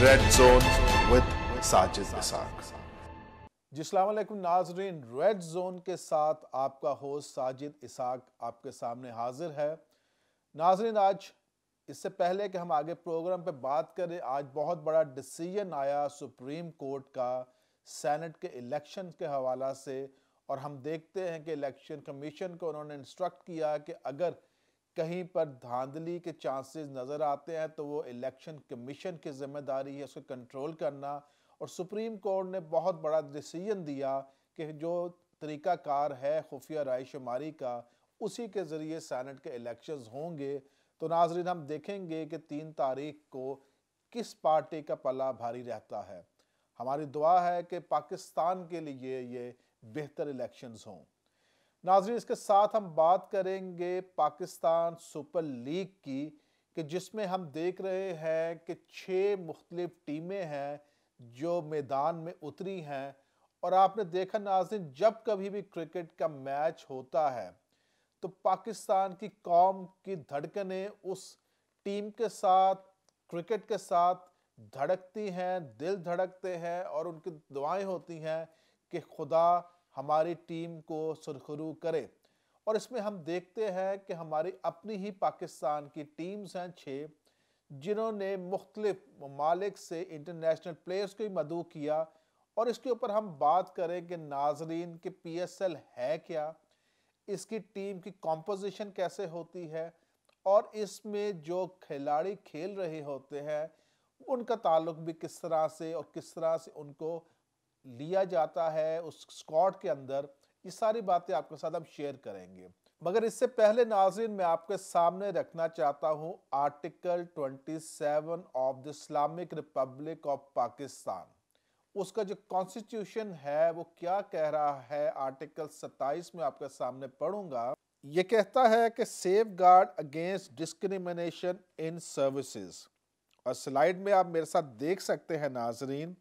Red zone with Sajid Ishaq ji नाजरीन red zone के साथ आपका होस्ट साजिद इसाक आपके सामने हाजिर है नाजरीन आज इससे पहले कि हम आगे प्रोग्राम पे बात करें आज बहुत बड़ा डिसीजन आया सुप्रीम कोर्ट का सेनेट के इलेक्शन के हवाला से और हम देखते हैं कि इलेक्शन कमीशन को उन्होंने इंस्ट्रक्ट किया कि अगर कहीं पर धांधली के चांसेस नज़र आते हैं तो वो इलेक्शन कमीशन की जिम्मेदारी है उसको कंट्रोल करना और सुप्रीम कोर्ट ने बहुत बड़ा डिसीजन दिया कि जो तरीकाकार है खुफिया राय शुमारी का उसी के ज़रिए सैनट के इलेक्शंस होंगे तो नाजरीन हम देखेंगे कि तीन तारीख को किस पार्टी का पला भारी रहता है हमारी दुआ है कि पाकिस्तान के लिए ये बेहतर इलेक्शंस हों नाजरीन इसके साथ हम बात करेंगे पाकिस्तान सुपर लीग की कि जिसमें हम देख रहे हैं कि छः मुख्तलिफ टीमें हैं जो मैदान में उतरी हैं और आपने देखा नाजरीन जब कभी भी क्रिकेट का मैच होता है तो पाकिस्तान की कौम की धड़कनें उस टीम के साथ क्रिकेट के साथ धड़कती हैं दिल धड़कते हैं और उनकी दुआएं होती हैं कि खुदा हमारी टीम को सुरखरू करे और इसमें हम देखते हैं कि हमारी अपनी ही पाकिस्तान की टीम्स हैं छः जिन्होंने मुख्तलिफ ममालिक से इंटरनेशनल प्लेयर्स को ही मदु किया और इसके ऊपर हम बात करें कि नाजरीन के पी एस एल है क्या इसकी टीम की कॉम्पोजिशन कैसे होती है और इसमें जो खिलाड़ी खेल रहे होते हैं उनका ताल्लुक भी किस तरह से और किस तरह से उनको लिया जाता है उस स्कॉट के अंदर ये सारी बातें आपके साथ हम शेयर करेंगे मगर इससे पहले नाजिन मैं आपके सामने रखना चाहता हूँ article 27 of the Islamic republic of Pakistan उसका जो कॉन्स्टिट्यूशन है वो क्या कह रहा है आर्टिकल 27 में आपके सामने पढ़ूंगा ये कहता है कि safeguard against discrimination in services और स्लाइड में आप मेरे साथ देख सकते हैं नाजरीन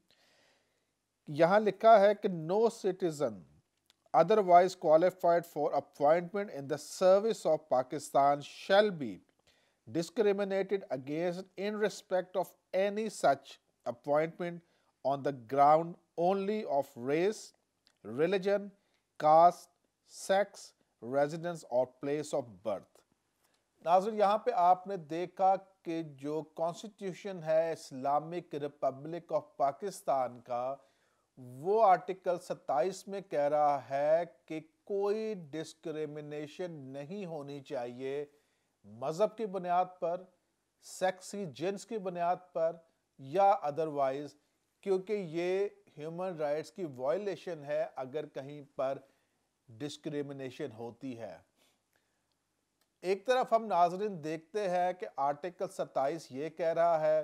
यहां लिखा है कि no citizen otherwise qualified for appointment in the service of Pakistan shall be discriminated against in respect of any such appointment on the ground only of race religion caste sex residence or place of birth नाजर यहां पर आपने देखा कि जो constitution है Islamic republic of Pakistan का वो आर्टिकल 27 में कह रहा है कि कोई डिस्क्रिमिनेशन नहीं होनी चाहिए मज़हब की बुनियाद पर सेक्स की जेंस की बुनियाद पर या अदरवाइज क्योंकि ये ह्यूमन राइट्स की वायलेशन है अगर कहीं पर डिस्क्रिमिनेशन होती है एक तरफ हम नाजरन देखते हैं कि आर्टिकल 27 ये कह रहा है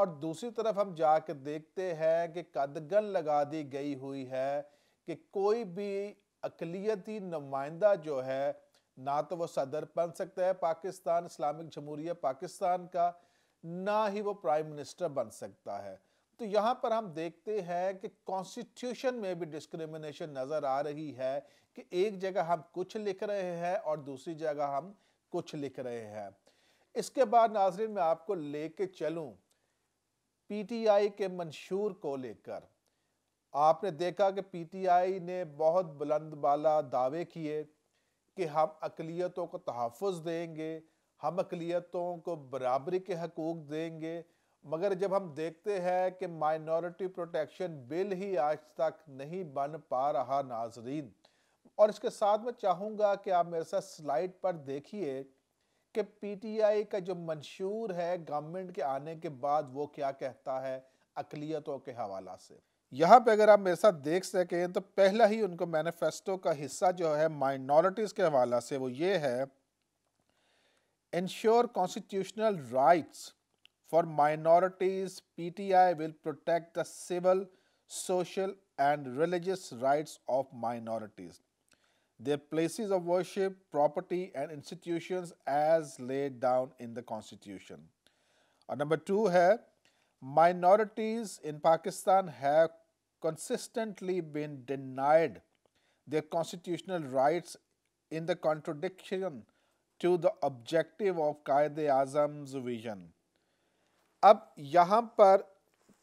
और दूसरी तरफ हम जाके देखते हैं कि कदगन लगा दी गई हुई है कि कोई भी अकलीती नुमाइंदा जो है ना तो वो सदर बन सकता है पाकिस्तान इस्लामिक जमहूरिया पाकिस्तान का ना ही वो प्राइम मिनिस्टर बन सकता है तो यहाँ पर हम देखते हैं कि कॉन्स्टिट्यूशन में भी डिस्क्रिमिनेशन नज़र आ रही है कि एक जगह हम कुछ लिख रहे हैं और दूसरी जगह हम कुछ लिख रहे हैं इसके बाद नाजरन मैं आपको ले कर चलूँ पीटीआई के मंशूर को लेकर आपने देखा कि पीटीआई ने बहुत बुलंद बाला दावे किए कि हम अकलीतों को तहफ़ देंगे हम अकलीतों को बराबरी के हकूक देंगे मगर जब हम देखते हैं कि माइनॉरिटी प्रोटेक्शन बिल ही आज तक नहीं बन पा रहा नाजरीन और इसके साथ मैं चाहूँगा कि आप मेरे साथ स्लाइड पर देखिए कि पीटीआई का जो मंशूर है गवर्नमेंट के आने के बाद वो क्या कहता है अकलीतों के हवाला से यहाँ पे अगर आप मेरे साथ देख सकें तो पहला ही उनको मैनिफेस्टो का हिस्सा जो है माइनॉरिटीज़ के हवाला से वो ये है ensure constitutional rights for minorities PTI will protect the civil and religious right of minorities their places of worship, property, and institutions as laid down in the Constitution. और number two है minorities in Pakistan have consistently been denied their constitutional rights in the contradiction to the objective of Qaeda Azam's vision. अब यहाँ पर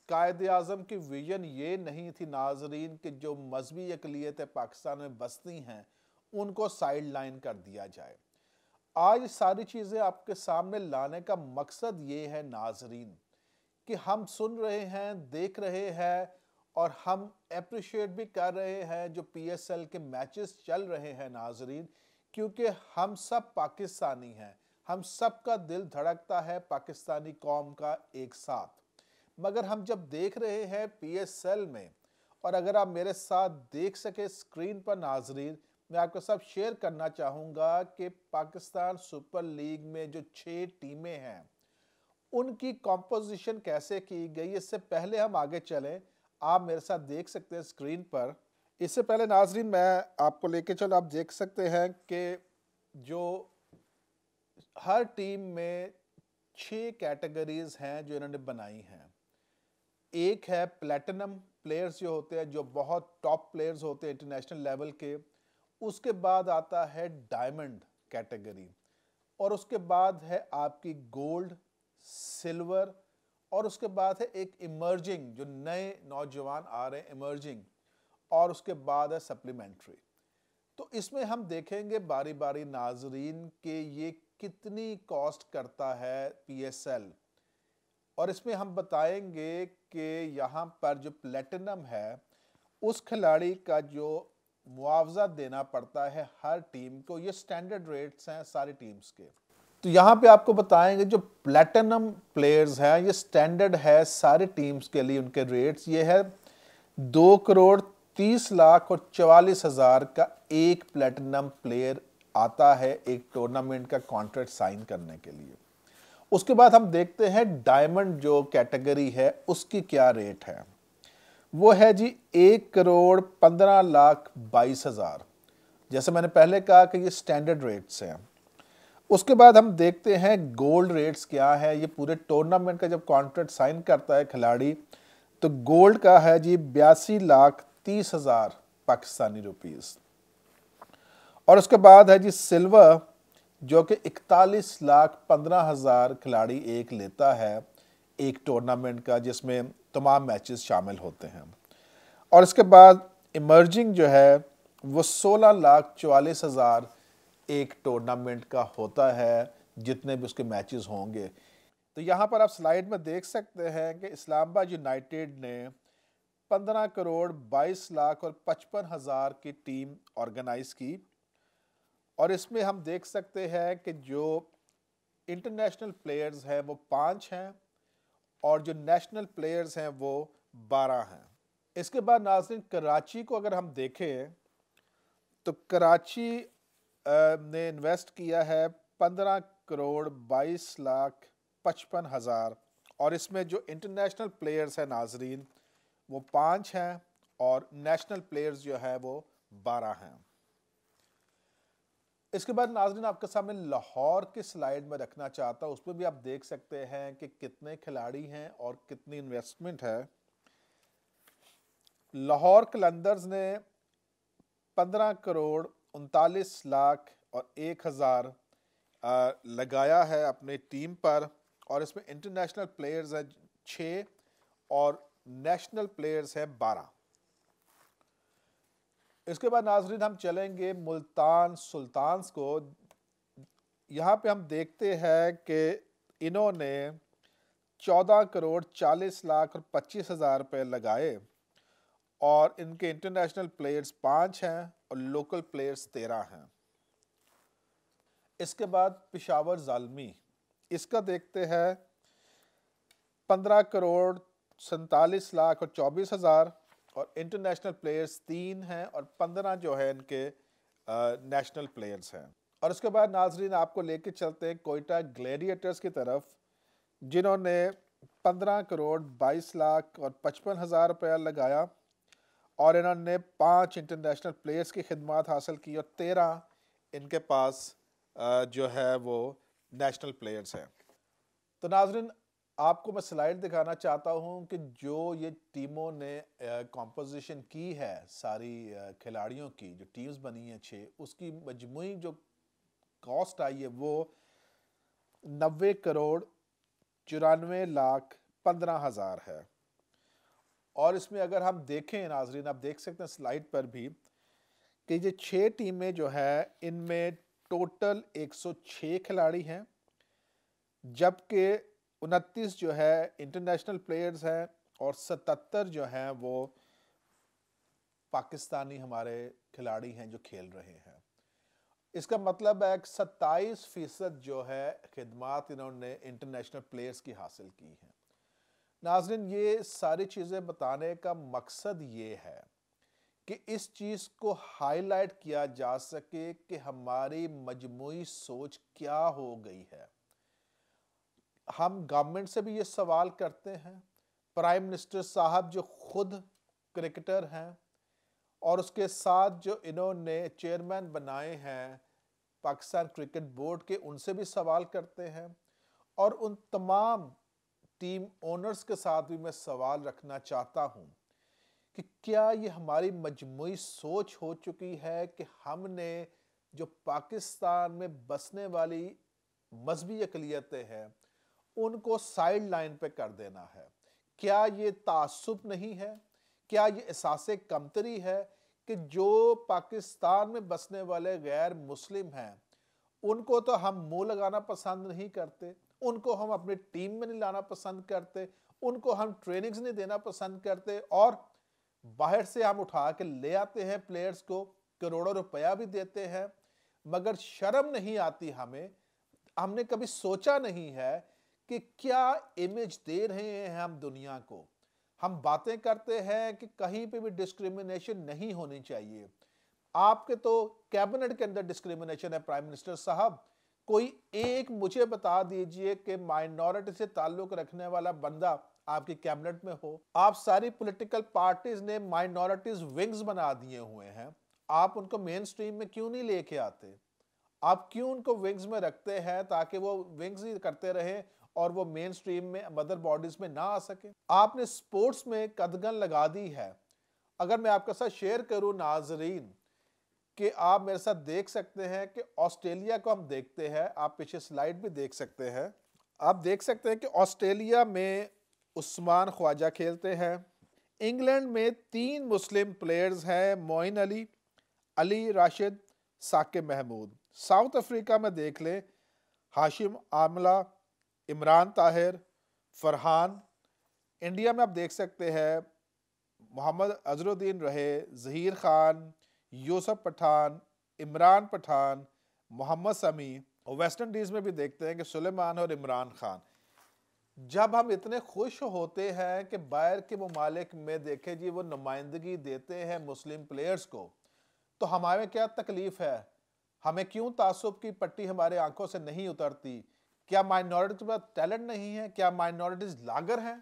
कायद अजम की vision ये नहीं थी नाजरीन कि जो मजहबी अकलीत पाकिस्तान में बसती हैं उनको साइड लाइन कर दिया जाए आज सारी चीज़ें आपके सामने लाने का मकसद ये है नाजरीन कि हम सुन रहे हैं देख रहे हैं और हम अप्रिशिएट भी कर रहे हैं जो पीएसएल के मैचेस चल रहे हैं नाजरीन क्योंकि हम सब पाकिस्तानी हैं हम सब का दिल धड़कता है पाकिस्तानी कौम का एक साथ मगर हम जब देख रहे हैं पीएसएल में और अगर आप मेरे साथ देख सके स्क्रीन पर नाजरीन मैं आपके साथ शेयर करना चाहूँगा कि पाकिस्तान सुपर लीग में जो छः टीमें हैं उनकी कॉम्पोजिशन कैसे की गई इससे पहले हम आगे चलें आप मेरे साथ देख सकते हैं स्क्रीन पर इससे पहले नाजरीन मैं आपको लेके चल आप देख सकते हैं कि जो हर टीम में छः कैटेगरीज हैं जो इन्होंने बनाई हैं एक है प्लेटिनम प्लेयर्स जो होते हैं जो बहुत टॉप प्लेयर्स होते हैं इंटरनेशनल लेवल के उसके बाद आता है डायमंड कैटेगरी और उसके बाद है आपकी गोल्ड सिल्वर और उसके बाद है एक इमर्जिंग जो नए नौजवान आ रहे हैं इमर्जिंग और उसके बाद है सप्लीमेंट्री तो इसमें हम देखेंगे बारी बारी नाजरीन के ये कितनी कॉस्ट करता है पीएसएल और इसमें हम बताएंगे कि यहाँ पर जो प्लेटिनम है उस खिलाड़ी का जो मुआवजा देना पड़ता है हर टीम को ये स्टैंडर्ड रेट्स हैं सारी टीम्स के तो यहाँ पे आपको बताएंगे जो प्लेटिनम प्लेयर्स हैं ये स्टैंडर्ड है सारी टीम्स के लिए उनके रेट्स ये है दो करोड़ तीस लाख और चवालीस हज़ार का एक प्लेटिनम प्लेयर आता है एक टूर्नामेंट का कॉन्ट्रैक्ट साइन करने के लिए उसके बाद हम देखते हैं डायमंड जो कैटेगरी है उसकी क्या रेट है वो है जी एक करोड़ पंद्रह लाख बाईस हज़ार जैसे मैंने पहले कहा कि ये स्टैंडर्ड रेट्स हैं उसके बाद हम देखते हैं गोल्ड रेट्स क्या है ये पूरे टूर्नामेंट का जब कॉन्ट्रैक्ट साइन करता है खिलाड़ी तो गोल्ड का है जी बयासी लाख तीस हज़ार पाकिस्तानी रुपीज़ और उसके बाद है जी सिल्वर जो कि इकतालीस लाख पंद्रह हज़ार खिलाड़ी एक लेता है एक टूर्नामेंट का जिसमें तमाम मैचेस शामिल होते हैं और इसके बाद इमर्जिंग जो है वो सोलह लाख चवालीस हज़ार एक टूर्नामेंट का होता है जितने भी उसके मैचेस होंगे तो यहाँ पर आप स्लाइड में देख सकते हैं कि इस्लामाबाद यूनाइटेड ने 15 करोड़ 22 लाख और पचपन हज़ार की टीम ऑर्गेनाइज की और इसमें हम देख सकते हैं कि जो इंटरनेशनल प्लेयर्स हैं वो पाँच हैं और जो नेशनल प्लेयर्स हैं वो बारह हैं इसके बाद नाजन कराची को अगर हम देखें तो कराची ने इन्वेस्ट किया है पंद्रह करोड़ बाईस लाख पचपन हज़ार और इसमें जो इंटरनेशनल प्लेयर्स हैं नाजरीन वो पाँच हैं और नेशनल प्लेयर्स जो है वो बारह हैं इसके बाद नाजरीन आपके सामने लाहौर के स्लाइड में रखना चाहता हूँ उसमें भी आप देख सकते हैं कि कितने खिलाड़ी हैं और कितनी इन्वेस्टमेंट है लाहौर कलंदर्स ने 15 करोड़ उनतालीस लाख और एक हज़ार लगाया है अपने टीम पर और इसमें इंटरनेशनल प्लेयर्स हैं छः और नेशनल प्लेयर्स हैं बारह इसके बाद नाजरीन हम चलेंगे मुल्तान सुल्तान्स को यहाँ पे हम देखते हैं कि इन्होंने चौदह करोड़ चालीस लाख और पच्चीस हज़ार रुपये लगाए और इनके इंटरनेशनल प्लेयर्स पाँच हैं और लोकल प्लेयर्स तेरह हैं इसके बाद पिशावर जालमी इसका देखते हैं पंद्रह करोड़ सैतालीस लाख और चौबीस हज़ार और इंटरनेशनल प्लेयर्स तीन हैं और पंद्रह जो है इनके नेशनल प्लेयर्स हैं और उसके बाद नाजरीन आपको लेके चलते हैं कोयटा ग्लेडिएटर्स की तरफ जिन्होंने पंद्रह करोड़ बाईस लाख और पचपन हज़ार रुपया लगाया और इन्होंने पांच इंटरनेशनल प्लेयर्स की खिदमत हासिल की और तेरह इनके पास जो है वो नेशनल प्लेयर्स हैं तो नाजरन आपको मैं स्लाइड दिखाना चाहता हूं कि जो ये टीमों ने कॉम्पोजिशन की है सारी खिलाड़ियों की जो टीम्स बनी हैं छः उसकी मजमू जो कॉस्ट आई है वो नबे करोड़ चौरानवे लाख पंद्रह हज़ार है और इसमें अगर हम देखें नाजरीन आप देख सकते हैं स्लाइड पर भी कि ये छः टीमें जो है इनमें टोटल 106 खिलाड़ी हैं जबकि उनतीस जो है इंटरनेशनल प्लेयर्स हैं और सतहत्तर जो हैं वो पाकिस्तानी हमारे खिलाड़ी हैं जो खेल रहे हैं इसका मतलब है कि सत्ताईस फीसद जो है खदमात इन्होंने इंटरनेशनल प्लेयर्स की हासिल की हैं नाजरन ये सारी चीज़ें बताने का मकसद ये है कि इस चीज़ को हाईलाइट किया जा सके कि हमारी मजमू सोच क्या हो गई है हम गवर्नमेंट से भी ये सवाल करते हैं प्राइम मिनिस्टर साहब जो खुद क्रिकेटर हैं और उसके साथ जो इन्होंने चेयरमैन बनाए हैं पाकिस्तान क्रिकेट बोर्ड के उनसे भी सवाल करते हैं और उन तमाम टीम ओनर्स के साथ भी मैं सवाल रखना चाहता हूँ कि क्या ये हमारी मजमू सोच हो चुकी है कि हमने जो पाकिस्तान में बसने वाली मजहबी अकलीतें हैं उनको साइड लाइन पे कर देना है क्या ये तासुब नहीं है क्या ये एहसास कमतरी है कि जो पाकिस्तान में बसने वाले गैर मुस्लिम हैं उनको तो हम मुंह लगाना पसंद नहीं करते उनको हम अपनी टीम में नहीं लाना पसंद करते उनको हम ट्रेनिंग्स नहीं देना पसंद करते और बाहर से हम उठा के ले आते हैं प्लेयर्स को करोड़ों रुपया भी देते हैं मगर शर्म नहीं आती हमें हमने कभी सोचा नहीं है कि क्या इमेज दे रहे हैं हम दुनिया को हम बातें करते हैं कि कहीं पे भी डिस्क्रिमिनेशन नहीं होनी चाहिए आपके तो कैबिनेट के अंदर डिस्क्रिमिनेशन है प्राइम मिनिस्टर साहब कोई एक मुझे बता दीजिए कि माइनॉरिटी से ताल्लुक रखने वाला बंदा आपकी कैबिनेट में हो आप सारी पॉलिटिकल पार्टीज ने माइनॉरिटीज विंग्स बना दिए हुए हैं आप उनको मेन स्ट्रीम में क्यों नहीं लेके आते आप क्यों उनको विंग्स में रखते हैं ताकि वो विंग्स ही करते रहे और वो मेन स्ट्रीम में मदर बॉडीज में ना आ सके आपने स्पोर्ट्स में कदगन लगा दी है अगर मैं आपके साथ शेयर करूं नाजरीन कि आप मेरे साथ देख सकते हैं कि ऑस्ट्रेलिया को हम देखते हैं आप पीछे स्लाइड भी देख सकते हैं आप देख सकते हैं कि ऑस्ट्रेलिया में उस्मान ख्वाजा खेलते हैं इंग्लैंड में तीन मुस्लिम प्लेयर्स हैं मोइन अली अली राशिद साकिब महमूद साउथ अफ्रीका में देख लें हाशिम आमला इमरान ताहिर फरहान इंडिया में आप देख सकते हैं मोहम्मद अजरुद्दीन रहे जहीर खान यूसफ पठान इमरान पठान मोहम्मद समी और वेस्ट इंडीज़ में भी देखते हैं कि सुलेमान और इमरान खान जब हम इतने खुश होते हैं कि बाहर के ममालिक में देखे जी वो नुमाइंदगी देते हैं मुस्लिम प्लेयर्स को तो हमारे क्या तकलीफ़ है हमें क्यों तासुब की पट्टी हमारे आंखों से नहीं उतरती क्या माइनॉरिटी के पास टैलेंट नहीं है क्या माइनॉरिटीज लागर हैं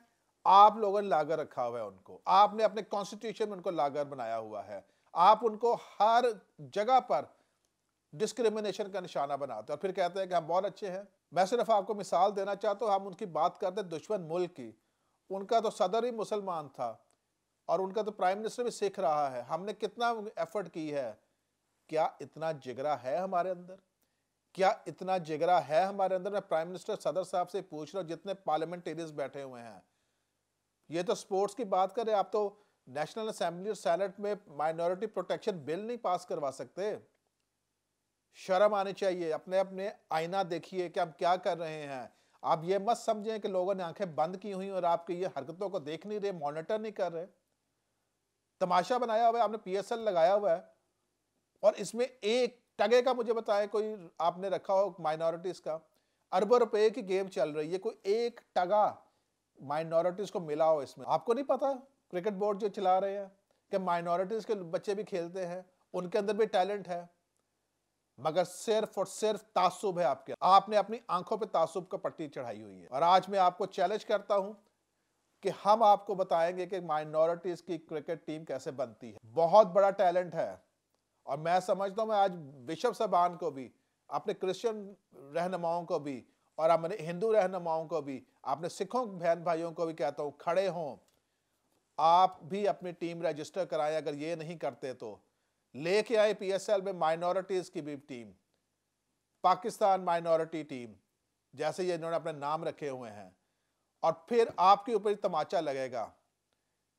आप लोगों ने लागर रखा हुआ है उनको आपने अपने कॉन्स्टिट्यूशन में उनको लागर बनाया हुआ है आप उनको हर जगह पर डिस्क्रिमिनेशन का निशाना बनाते हैं और फिर कहते हैं कि हम बहुत अच्छे हैं मैं सिर्फ आपको मिसाल देना चाहता हूँ हम उनकी बात करते हैं दुश्मन मुल्क की उनका तो सदर ही मुसलमान था और उनका तो प्राइम मिनिस्टर भी सीख रहा है हमने कितना एफर्ट की है क्या इतना जिगरा है हमारे अंदर क्या इतना जिगरा है हमारे अंदर मैं प्राइम मिनिस्टर सदर साहब से पूछ रहा हूँ जितने पार्लियामेंटेरियंस बैठे हुए हैं ये तो स्पोर्ट्स की बात करें आप तो नेशनल असेंबली और सैनेट में माइनॉरिटी प्रोटेक्शन बिल नहीं पास करवा सकते शर्म आनी चाहिए अपने अपने आईना देखिए कि आप क्या कर रहे हैं आप ये मत समझें कि लोगों ने आंखें बंद की हुई और आपकी ये हरकतों को देख नहीं रहे मॉनिटर नहीं कर रहे तमाशा बनाया हुआ है आपने पीएसएल लगाया हुआ है और इसमें एक टगे का मुझे बताएं कोई आपने रखा हो माइनॉरिटीज का अरबों रुपए की गेम चल रही है कोई एक टगा माइनॉरिटीज को मिला हो इसमें आपको नहीं पता क्रिकेट बोर्ड जो चला रहे हैं कि माइनॉरिटीज के बच्चे भी खेलते हैं उनके अंदर भी टैलेंट है मगर सिर्फ और सिर्फ तासुब है आपके आपने अपनी आंखों पे तासुब का पट्टी चढ़ाई हुई है और आज मैं आपको चैलेंज करता हूं कि हम आपको बताएंगे कि माइनॉरिटीज की क्रिकेट टीम कैसे बनती है बहुत बड़ा टैलेंट है और मैं समझता हूँ मैं आज बिशप साहबान को भी अपने क्रिश्चियन रहनुमाओं को भी और अपने हिंदू रहनुमाओं को भी अपने सिखों बहन भाइयों को भी कहता हूँ खड़े हों आप भी अपनी टीम रजिस्टर कराएं अगर ये नहीं करते तो लेके आए एल में माइनॉरिटीज़ की भी टीम पाकिस्तान माइनॉरिटी टीम जैसे ये इन्होंने अपने नाम रखे हुए हैं और फिर आपके ऊपर तमाचा लगेगा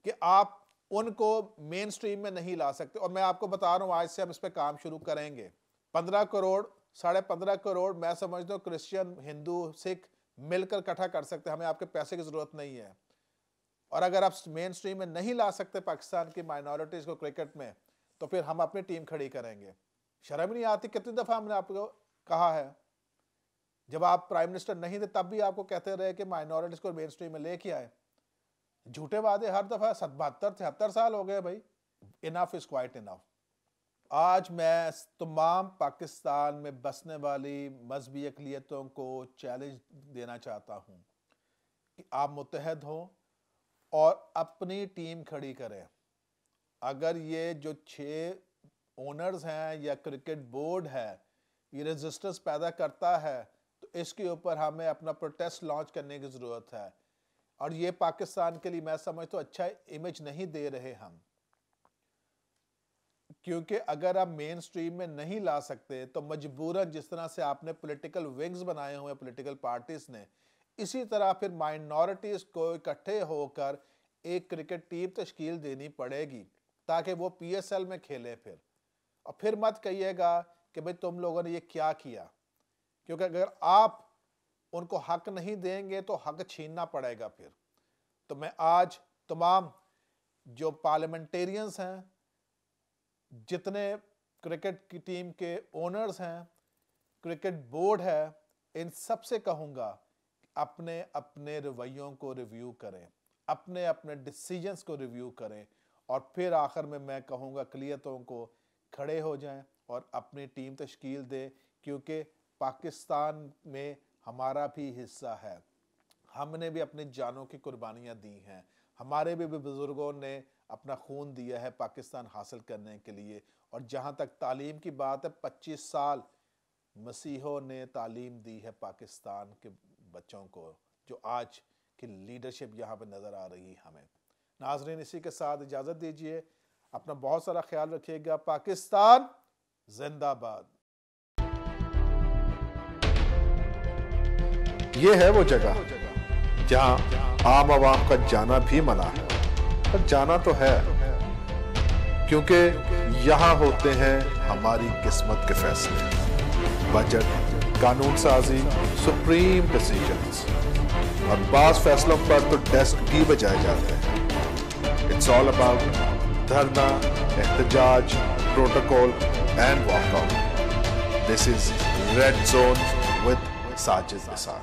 कि आप उनको मेन स्ट्रीम में नहीं ला सकते और मैं आपको बता रहा हूँ आज से हम इस पर काम शुरू करेंगे पंद्रह करोड़ साढ़े पंद्रह करोड़ मैं समझता हूँ क्रिश्चियन हिंदू सिख मिलकर इकट्ठा कर सकते हमें आपके पैसे की ज़रूरत नहीं है और अगर आप मेन स्ट्रीम में नहीं ला सकते पाकिस्तान की माइनॉरिटीज़ को क्रिकेट में तो फिर हम अपनी टीम खड़ी करेंगे शर्म नहीं आती कितनी दफ़ा हमने आपको कहा है जब आप प्राइम मिनिस्टर नहीं थे तब भी आपको कहते रहे कि माइनॉरिटीज़ को मेन स्ट्रीम में लेके आए झूठे वादे हर दफ़ा सतबहत्तर तिहत्तर साल हो गए भाई इनफ इज़ क्वाइट इनफ आज मैं तमाम पाकिस्तान में बसने वाली मजहबी अकलीतों को चैलेंज देना चाहता हूँ कि आप मुतहद हों और अपनी टीम खड़ी करें अगर ये जो छः ओनर्स हैं या क्रिकेट बोर्ड है ये रेजिस्टेंस पैदा करता है तो इसके ऊपर हमें अपना प्रोटेस्ट लॉन्च करने की ज़रूरत है और ये पाकिस्तान के लिए मैं समझता तो अच्छा इमेज नहीं दे रहे हम क्योंकि अगर आप मेन स्ट्रीम में नहीं ला सकते तो मजबूरन जिस तरह से आपने पॉलिटिकल विंग्स बनाए हुए पॉलिटिकल पार्टीज ने इसी तरह फिर माइनॉरिटीज़ को इकट्ठे होकर एक क्रिकेट टीम तश्कील देनी पड़ेगी ताकि वो पीएसएल में खेले फिर और फिर मत कहिएगा कि भाई तुम लोगों ने ये क्या किया क्योंकि अगर आप उनको हक नहीं देंगे तो हक छीनना पड़ेगा फिर तो मैं आज तमाम जो पार्लियामेंटेरियंस हैं जितने क्रिकेट की टीम के ओनर्स हैं क्रिकेट बोर्ड है इन सब से कहूँगा अपने अपने रवैयों को रिव्यू करें अपने अपने डिसीजंस को रिव्यू करें और फिर आखिर में मैं कहूँगा क्लियतों को खड़े हो जाएं और अपनी टीम तश्कील दें क्योंकि पाकिस्तान में हमारा भी हिस्सा है हमने भी अपनी जानों की कुर्बानियाँ दी हैं हमारे भी बुज़ुर्गों ने अपना खून दिया है पाकिस्तान हासिल करने के लिए और जहाँ तक तालीम की बात है पच्चीस साल मसीहों ने तालीम दी है पाकिस्तान के बच्चों को जो आज की लीडरशिप यहाँ पर नज़र आ रही है हमें नाजरीन इसी के साथ इजाज़त दीजिए अपना बहुत सारा ख्याल रखिएगा पाकिस्तान जिंदाबाद ये है वो जगह जहाँ आम आवाम का जाना भी मना है पर जाना तो है क्योंकि यहाँ होते हैं हमारी किस्मत के फैसले बजट कानून साजी सुप्रीम डिसीजन और बास फैसलों पर तो डेस्क भी बजाए जाते हैं इट्स ऑल अबाउट धरना एहतजाज protocol and walkout this is red zone with sadece sağ.